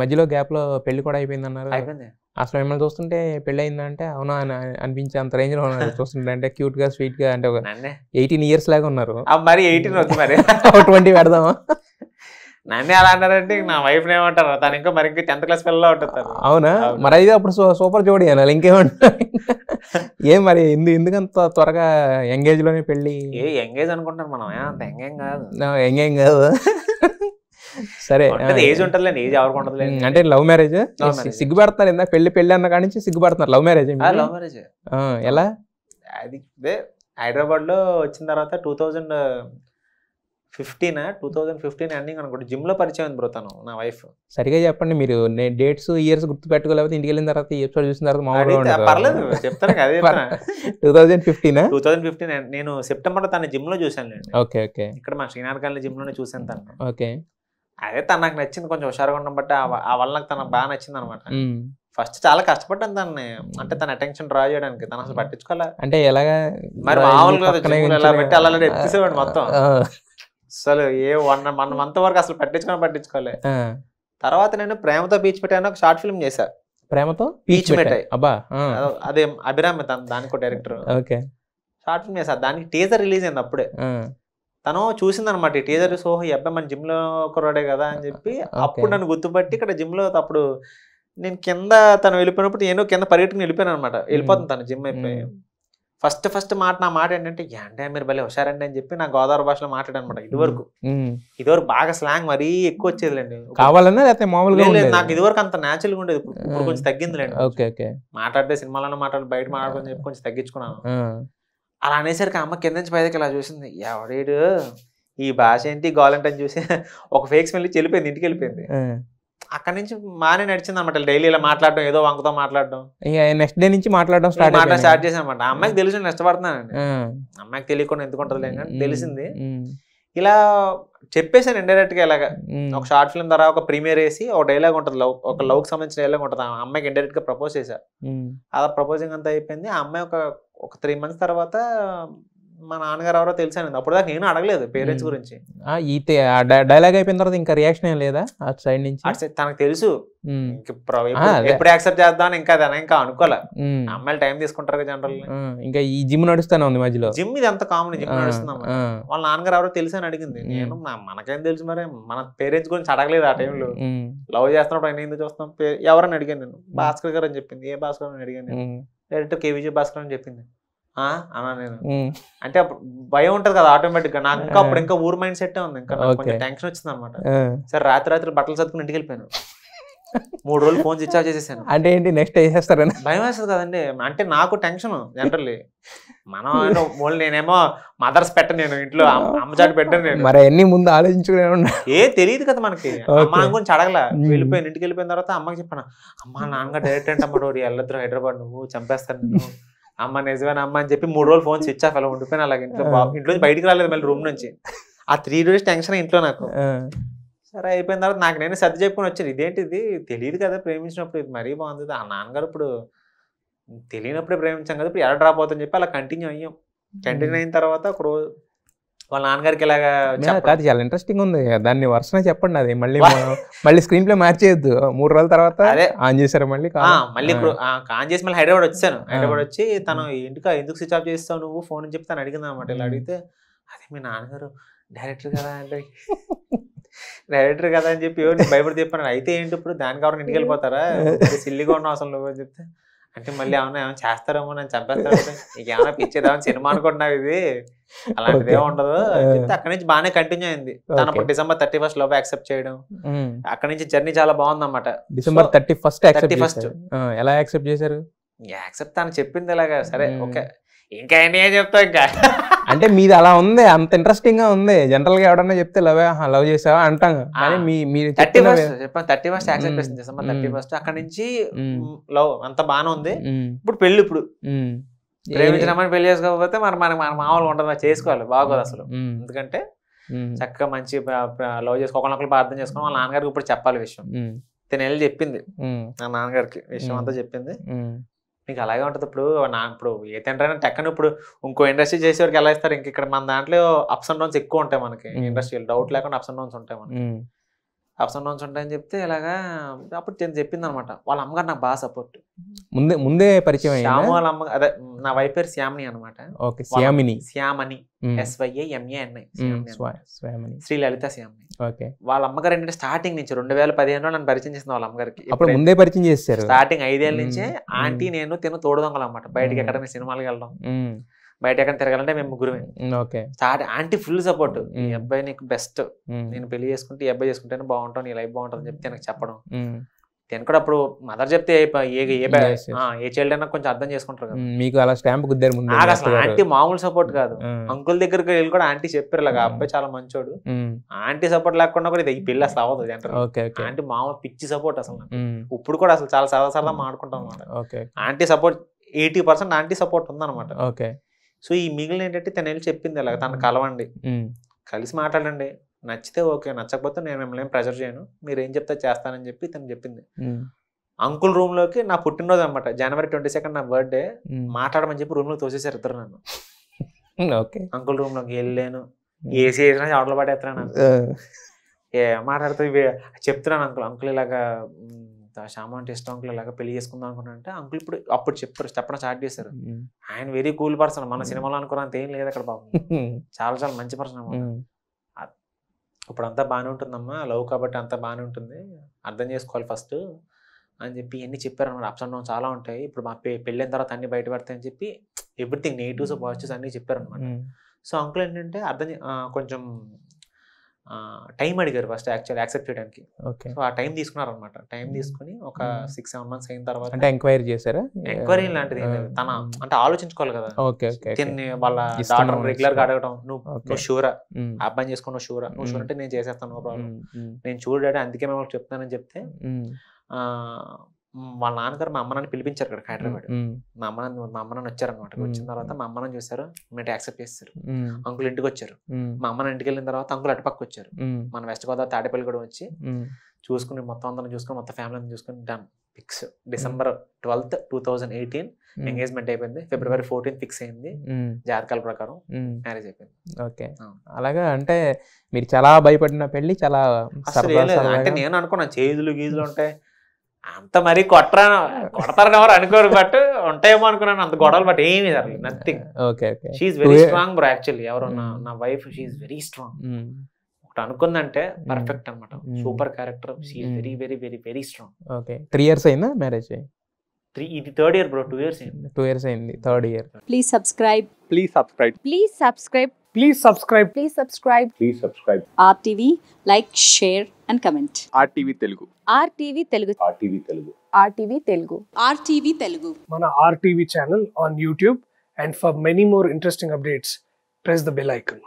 మధ్యలో గ్యాప్ లో పెళ్లి కూడా అయిపోయింది అన్నారు అసలు మిమ్మల్ని చూస్తుంటే పెళ్ళి అయిందంటే అవునా అని అనిపించే అంత రేంజ్ లో ఉన్నారు చూస్తుంటే అంటే క్యూట్ గా స్వీట్ గా అంటే ఒక ఎయిటీన్ ఇయర్స్ లాగా ఉన్నారు మరి ఎయిటీన్ వచ్చి మరి ట్వంటీ పెడదామా నన్ను ఎలా అంటారంటే నా వైఫ్ ఏమంటారు తను ఇంకా మరి ఇంకా టెన్త్ క్లాస్ పిల్లలు ఉంటుంది అవునా మరి అయితే అప్పుడు సూపర్ జోడి అనాలి ఇంకేమంటారు ఏం మరి ఎందుకు ఎందుకంత త్వరగా ఎంగేజ్ లోనే పెళ్ళి ఏ ఎంగేజ్ అనుకుంటాను మనం అంత ఎంగేం కాదు ఎంగేం కాదు సరే ఏజ్ ఉంటుంది ఏజ్ ఎవరికి అంటే లవ్ మ్యారేజ్ సిగ్గుపడుతున్నారు ఇందాక పెళ్లి పెళ్లి అన్న కాడి నుంచి సిగ్గుపడుతున్నారు లవ్ మ్యారేజ్ లవ్ ఎలా అది హైదరాబాద్ లో వచ్చిన తర్వాత two thousand fifteen two thousand fifteen ending అనుకోండి జిమ్ లో పరిచయం అయింది బ్రో తను నా వైఫ్ సరిగా చెప్పండి మీరు నేను డేట్స్ ఇయర్స్ గుర్తు పెట్టుకోలేకపోతే ఇంటికి వెళ్ళిన తర్వాత ఈ ఎపిసోడ్ చూసిన తర్వాత పర్లేదు చెప్తాను అదే two thousand fifteen two thousand fifteen నేను సెప్టెంబర్ లో తన జిమ్ లో చూసాను ఓకే ఓకే ఇక్కడ మా శ్రీనాథ్ గారి జిమ్ లోనే చూసాను తను ఓకే అదే తను నాకు నచ్చింది కొంచెం హుషారుగా ఉండడం బట్టి ఆ వల్ల నాకు తనకు బాగా నచ్చింది అనమాట ఫస్ట్ చాలా కష్టపడ్డాను దాన్ని అంటే తన అటెన్షన్ డ్రా చేయడానికి తను అసలు పట్టించుకోలే అంటే ఎలాగా మరి మామూలుగా పెట్టి అలా ఎత్తిసేవాడు మొత్తం అసలు ఏ వన్ వన్ మంత్ వరకు అసలు పట్టించుకొని పట్టించుకోలే తర్వాత నేను ప్రేమతో బీచ్ పెట్టాను ఒక షార్ట్ ఫిల్మ్ చేశా ప్రేమతో బీచ్ పెట్టాయి అబ్బా అదే అభిరామ్ దానికి డైరెక్టర్ ఓకే షార్ట్ ఫిల్మ్ చేశా దానికి టీజర్ రిలీజ్ అయింది అప్పుడే తను చూసిందనమాట ఈ టీజర్ సోహో ఈ అబ్బాయి మన జిమ్ లో ఒకరాడే కదా అని చెప్పి అప్పుడు నన్ను గుర్తుపట్టి ఇక్కడ జిమ్ లో అప్పుడు నేను కింద తను వెళ్ళిపోయినప్పుడు నేను కింద పర్యటన వెళ్ళిపోయాను అనమాట వెళ్ళిపోతుంది తను జిమ్ అయిపోయి ఫస్ట్ ఫస్ట్ మాట నా మాట ఏంటంటే ఏంటే మీరు భలే హుషారండి అని చెప్పి నా గోదావరి భాషలో మాట్లాడనమాట ఇదివరకు ఇదివరకు బాగా స్లాంగ్ మరీ ఎక్కువ వచ్చేదిలేండి కావాలన్నా మామూలుగా నాకు ఇదివరకు అంత న్యాచురల్ గా ఉండేది ఇప్పుడు కొంచెం తగ్గిందిలేండి మాట్లాడితే సినిమాలను మాట్లాడి బయట మాట్లాడుకుని చెప్పి కొంచెం తగ్గించుకున్నాను అలా అనేసరికి అమ్మ కింద నుంచి పైదకి ఇలా చూసింది ఎవడేడు ఈ భాష ఏంటి గోలంట్ అని చూసి ఒక ఫేక్ స్మెల్ ఇచ్చి వెళ్ళిపోయింది ఇంటికి వెళ్ళిపోయింది అక్కడ నుంచి మానే నడిచింది అనమాట డైలీ ఇలా మాట్లాడడం ఏదో వంకతో మాట్లాడడం నెక్స్ట్ డే నుంచి మాట్లాడడం స్టార్ట్ మాట్లాడ స్టార్ట్ చేసాను అమ్మాయికి తెలుసు నేను ఇష్టపడుతున్నానండి అమ్మాయికి తెలియకుండా ఎందుకుంటుంది తెలిసింది ఇలా చెప్పేసాను ఇండైరెక్ట్గా ఇలాగ ఒక షార్ట్ ఫిల్మ్ ద్వారా ఒక ప్రీమియర్ వేసి ఒక డైలాగ్ ఉంటుంది లవ్ ఒక లవ్ సంబంధించిన డైలాగ్ ఉంటుంది ఆ అమ్మాయికి ఇండైరెక్ట్గా ప్రపోజ్ చేశారు అలా ప్రపోజింగ్ అంతా అయిపోయింది ఆ అమ్మాయి ఒక ఒక త్రీ మంత్స్ తర్వాత మా నాన్నగారు ఎవరో తెలిసాను అప్పుడు దాకా నేను అడగలేదు పేరెంట్స్ గురించి డైలాగ్ అయిపోయిన తర్వాత ఇంకా రియాక్షన్ ఏం లేదా సైడ్ నుంచి తనకు తెలుసు ఎప్పుడు యాక్సెప్ట్ చేద్దాం ఇంకా ఇంకా అనుకోలే అమ్మాయిలు టైం తీసుకుంటారు జనరల్ ఇంకా ఈ జిమ్ నడుస్తానే ఉంది మధ్యలో జిమ్ ఇది అంత కామన్ జిమ్ నడుస్తున్నాం వాళ్ళ నాన్నగారు ఎవరో తెలుసు అని అడిగింది నేను మనకేం తెలుసు మరి మన పేరెంట్స్ గురించి అడగలేదు ఆ టైంలో లవ్ చేస్తున్నప్పుడు ఆయన ఎందుకు చూస్తాం ఎవరని అడిగాను నేను భాస్కర్ గారు అని చెప్పింది ఏ భాస్కర్ అని అడిగాను నేను డైరెక్టర్ కేవీజీ భాస్కర్ అని చెప్పింది అన్నా నేను అంటే భయం ఉంటది కదా ఆటోమేటిక్ గా నాకు ఇంకా అప్పుడు ఇంకా ఊరు మైండ్ సెట్ ఉంది ఇంకా కొంచెం టెన్షన్ వచ్చింది అనమాట సరే రాత్రి రాత్రి బట్టలు చదువుకుని ఇంటికి వెళ్ళిపోయాను మూడు రోజులు ఫోన్ స్విచ్ చేసేసాను అంటే ఏంటి నెక్స్ట్ వేసేస్తారని భయం వేస్తుంది కదండి అంటే నాకు టెన్షన్ జనరల్లీ మనం ఓన్లీ నేనేమో మదర్స్ పెట్ట నేను ఇంట్లో చాటు పెట్టాను నేను మరి అన్ని ముందు ఆలోచించుకునే ఏ తెలియదు కదా మనకి అమ్మ గురించి అడగల వెళ్ళిపోయాను ఇంటికి వెళ్ళిపోయిన తర్వాత అమ్మకి చెప్పాను అమ్మ నాన్నగా డైరెక్ట్ అంటే అమ్మ వెళ్ళొద్దు హైదరాబాద్ నువ్వు చంపేస్తాను నువ్వు అమ్మ నిజమేనా అమ్మ అని చెప్పి మూడు రోజులు ఫోన్ స్విచ్ ఆఫ్ అలా ఉండిపోయినా అలాగే ఇంట్లో బాబు ఇంట్లో బయటికి రాలేదు మళ్ళీ రూమ్ నుంచి ఆ త్రీ డేస్ టెన్షన్ ఇంట్లో నాకు సరే అయిపోయిన తర్వాత నాకు నేను సర్ది చెప్పుకొని వచ్చాను ఇదేంటిది తెలియదు కదా ప్రేమించినప్పుడు ఇది మరీ బాగుంది ఆ నాన్నగారు ఇప్పుడు తెలియనప్పుడే ప్రేమించాం కదా ఇప్పుడు ఎలా డ్రాప్ అవుతుందని చెప్పి అలా కంటిన్యూ అయ్యాం కంటిన్యూ అయిన తర్వాత ఒక రోజు వాళ్ళ నాన్నగారికి ఇలాగా కాదు చాలా ఇంట్రెస్టింగ్ ఉంది దాన్ని వర్షన చెప్పండి అది మళ్ళీ మళ్ళీ స్క్రీన్ ప్లే మార్చేయద్దు మూడు రోజుల తర్వాత ఆన్ చేశారు మళ్ళీ మళ్ళీ ఇప్పుడు ఆన్ చేసి మళ్ళీ హైదరాబాద్ వచ్చాను హైదరాబాద్ వచ్చి తను ఇంటికా ఎందుకు స్విచ్ ఆఫ్ చేస్తావు నువ్వు ఫోన్ అని చెప్తాను అడిగింది అనమాట ఇలా అడిగితే అదే మీ నాన్నగారు డైరెక్టర్ కదా అంటే డైరెక్టర్ కదా అని చెప్పి భయపడి చెప్పాను అయితే ఏంటి ఇప్పుడు దాని కావాలని ఇంటికి వెళ్ళిపోతారా సిల్లిగా ఉన్నావు అసలు నువ్వు చెప్తే అంటే మళ్ళీ ఏమైనా ఏమైనా చేస్తారేమో నన్ను చంపేస్తాడు నీకేమైనా పిచ్చేదేమో సినిమా అనుకుంటున్నావు ఇది అలాంటిది ఏమి ఉండదు అక్కడ నుంచి బాగానే కంటిన్యూ అయింది తన డిసెంబర్ థర్టీ ఫస్ట్ లోపు యాక్సెప్ట్ చేయడం అక్కడ నుంచి జర్నీ చాలా బాగుంది అనమాట December thirty first thirty first ఎలా యాక్సెప్ట్ చేశారు యాక్సెప్ట్ తను చెప్పింది ఇలాగా సరే ఓకే ఇంకా ఏం చెప్తావు ఇంకా అంటే మీది అలా ఉంది అంత ఇంట్రెస్టింగ్ గా ఉంది జనరల్ గా ఎవడన్నా చెప్తే లవ్ లవ్ చేసావా అంటాం కానీ మీరు థర్టీ ఫస్ట్ చెప్పాను థర్టీ ఫస్ట్ యాక్సెప్ట్ చేసింది డిసెంబర్ థర్టీ ఫస్ట్ అక్కడ నుంచి లవ్ అంత బానే ఉంది ఇప్పుడు పెళ్ళి ఇప్పుడు ప్రేమించినామని పెళ్లి చేసుకోకపోతే మరి మన మన మామూలు ఉండదు చేసుకోవాలి బాగోదు అసలు ఎందుకంటే చక్కగా మంచి లవ్ చేసుకోకుండా అర్థం చేసుకోవాలి వాళ్ళ నాన్నగారికి ఇప్పుడు చెప్పాలి విషయం వెళ్ళి చెప్పింది నా నాన్నగారికి విషయం అంతా చెప్పింది నీకు అలాగే ఉంటుంది ఇప్పుడు నా ఇప్పుడు ఏ తండ్రైనా టక్కన ఇప్పుడు ఇంకో ఇండస్ట్రీ చేసేవారికి ఎలా ఇస్తారు ఇంక ఇక్కడ మన దాంట్లో అప్స్ అండ్ డౌన్స్ ఎక్కువ ఉంటాయి మనకి ఇండస్ట్రీలో డౌట్ లేకుండా అప్స్ అండ్ డౌన్స్ ఉంటాయి మనకి అప్స్ అండ్ డౌన్స్ ఉంటాయని చెప్తే ఇలాగా అప్పుడు నేను చెప్పింది అనమాట వాళ్ళ అమ్మగారు నాకు బాగా సపోర్ట్ ముందే ముందే పరిచయం శ్యాము వాళ్ళ అమ్మ అదే నా వైఫ్ పేరు శ్యామిని అనమాట శ్యామిని శ్యామని ఎస్వైఏఎంఏఎన్ఐ e e, శ్రీ లలిత శ్యామిని ఓకే వాళ్ళ అమ్మగారు ఏంటంటే స్టార్టింగ్ నుంచి రెండు వేల పదిహేనులో నన్ను పరిచయం చేసిన వాళ్ళ అమ్మగారికి అప్పుడు ముందే పరిచయం చేశారు స్టార్టింగ్ ఐదేళ్ళ నుంచే ఆంటీ నేను తిను తోడుదొంగలు అనమాట బయటకి ఎక్కడైనా సినిమాలు వెళ్ళడం బయట ఎక్కడ తిరగాలంటే మేము ముగ్గురమే okay start aunty full support ఈ అబ్బాయి నీకు బెస్ట్ నేను పెళ్లి చేసుకుంటే ఈ అబ్బాయి చేసుకుంటేనే బాగుంటాం నీ లైఫ్ బాగుంటుంది అని చెప్తే నాకు చెప్పడం నేను కూడా అప్పుడు మదర్ చెప్తే ఏ ఏ ఏ చైల్డ్ అయినా కొంచెం అర్థం చేసుకుంటారు కదా మీకు అలా స్టాంప్ అసలు ఆంటీ మామూలు సపోర్ట్ కాదు అంకుల్ దగ్గరికి వెళ్ళి కూడా ఆంటీ చెప్పారు ఇలాగా అబ్బాయి చాలా మంచోడు ఆంటీ సపోర్ట్ లేకుండా కూడా ఇది ఈ పిల్ల సవదు ఆంటీ మామూలు పిచ్చి సపోర్ట్ అసలు ఇప్పుడు కూడా అసలు చాలా సదా సరదా మాడుకుంటాం అనమాట aunty support eighty percent aunty support ఉందన్నమాట ఓకే సో ఈ మిగిలిన ఏంటంటే తన వెళ్ళి చెప్పింది ఇలాగ తను కలవండి కలిసి మాట్లాడండి నచ్చితే ఓకే నచ్చకపోతే నేను మిమ్మల్ని ఏం ప్రెషర్ చేయను మీరు ఏం చెప్తే చేస్తానని చెప్పి తను చెప్పింది అంకుల్ రూమ్ లోకి నా పుట్టినరోజు అనమాట జనవరి ట్వంటీ సెకండ్ నా బర్త్డే మాట్లాడమని చెప్పి రూమ్ లో తోసేసారు ఇద్దరు నన్ను అంకుల్ రూమ్ లోకి వెళ్ళాను ఏసీ వేసినా ఆటలు పడేస్తున్నాను ఏ మాట్లాడుతూ చెప్తున్నాను అంకుల్ అంకుల్ ఇలాగా శ్యామ అంటే ఇష్టం అంకుల్ ఇలాగా పెళ్లి చేసుకుందాం అనుకున్నా అంటే అంకుల్ ఇప్పుడు అప్పుడు చెప్పారు చెప్పడం స్టార్ట్ చేశారు ఆయన వెరీ కూల్ పర్సన్ మన సినిమాలో అనుకున్నంత ఏం లేదు అక్కడ బాబు చాలా చాలా మంచి పర్సన్ ఇప్పుడు అంతా బాగానే ఉంటుందమ్మా లవ్ కాబట్టి అంతా బాగానే ఉంటుంది అర్థం చేసుకోవాలి ఫస్ట్ అని చెప్పి ఇవన్నీ చెప్పారు అప్స్ అండ్ డౌన్ చాలా ఉంటాయి ఇప్పుడు మా పెళ్ళిన తర్వాత అన్ని బయటపడతాయి అని చెప్పి ఎవ్రీథింగ్ నెగిటివ్స్ పాజిటివ్స్ అన్నీ అనమాట సో అంకుల్ ఏంటంటే అర్థం కొంచెం టైం అడిగారు ఫస్ట్ యాక్చువల్ యాక్సెప్ట్ చేయడానికి సో ఆ టైం తీసుకున్నారు అనమాట టైం hmm. తీసుకుని ఒక సిక్స్ సెవెన్ మంత్స్ అయిన తర్వాత అంటే ఎంక్వైరీ చేశారా ఎంక్వైరీ లాంటిది తన hmm. అంటే ఆలోచించుకోవాలి కదా తిని వాళ్ళ డాక్టర్ రెగ్యులర్ గా అడగడం నువ్వు షూరా అబ్బాయి చేసుకున్న షూరా నువ్వు షూర్ hmm. అంటే నేను చేసేస్తాను నో ప్రాబ్లం నేను చూడడానికి అందుకే మేము చెప్తానని చెప్తే వాళ్ళ నాన్నగారు మా అమ్మ నాన్న పిలిపించారు ఇక్కడ హైదరాబాద్ మా అమ్మ నాన్న మా అమ్మ నాన్న వచ్చారు అనమాట వచ్చిన తర్వాత మా అమ్మ నాన్న చూసారు మీరు యాక్సెప్ట్ చేస్తారు అంకుల్ ఇంటికి వచ్చారు మా అమ్మ నాన్న ఇంటికి వెళ్ళిన తర్వాత అంకుల్ అటుపక్క వచ్చారు మన వెస్ట్ గోదావరి తాడేపల్లి కూడా వచ్చి చూసుకుని మొత్తం అందరం చూసుకుని మొత్తం ఫ్యామిలీ అంతా చూసుకుని done fix December twelfth two thousand eighteen engagement అయిపోయింది ఫిబ్రవరి ఫోర్టీన్ ఫిక్స్ అయింది జాతకాల ప్రకారం మ్యారేజ్ అయిపోయింది ఓకే అలాగా అంటే మీరు చాలా భయపడిన పెళ్లి చాలా అంటే నేను అనుకున్నా చేదులు గీజులు ఉంటాయి అంత మరీ కొట్టరా కొడతారని ఎవరు అనుకోరు బట్ ఉంటాయేమో అనుకున్నాను అంత గొడవలు బట్ ఏమీ జరగలేదు nothing okay okay she very strong bro actually ఎవరు నా వైఫ్ షీఈ్ వెరీ స్ట్రాంగ్ ఒకటి అనుకుందంటే పర్ఫెక్ట్ అనమాట super character she very very very very strong okay three years అయిందా మ్యారేజ్ త్రీ ఇది third year bro two years అయింది two years అయింది third year please subscribe please subscribe please subscribe please subscribe please subscribe please subscribe RTV like share and comment RTV Telugu RTV Telugu RTV Telugu RTV Telugu RTV Telugu మన RTV channel on YouTube and for many more interesting updates press the bell icon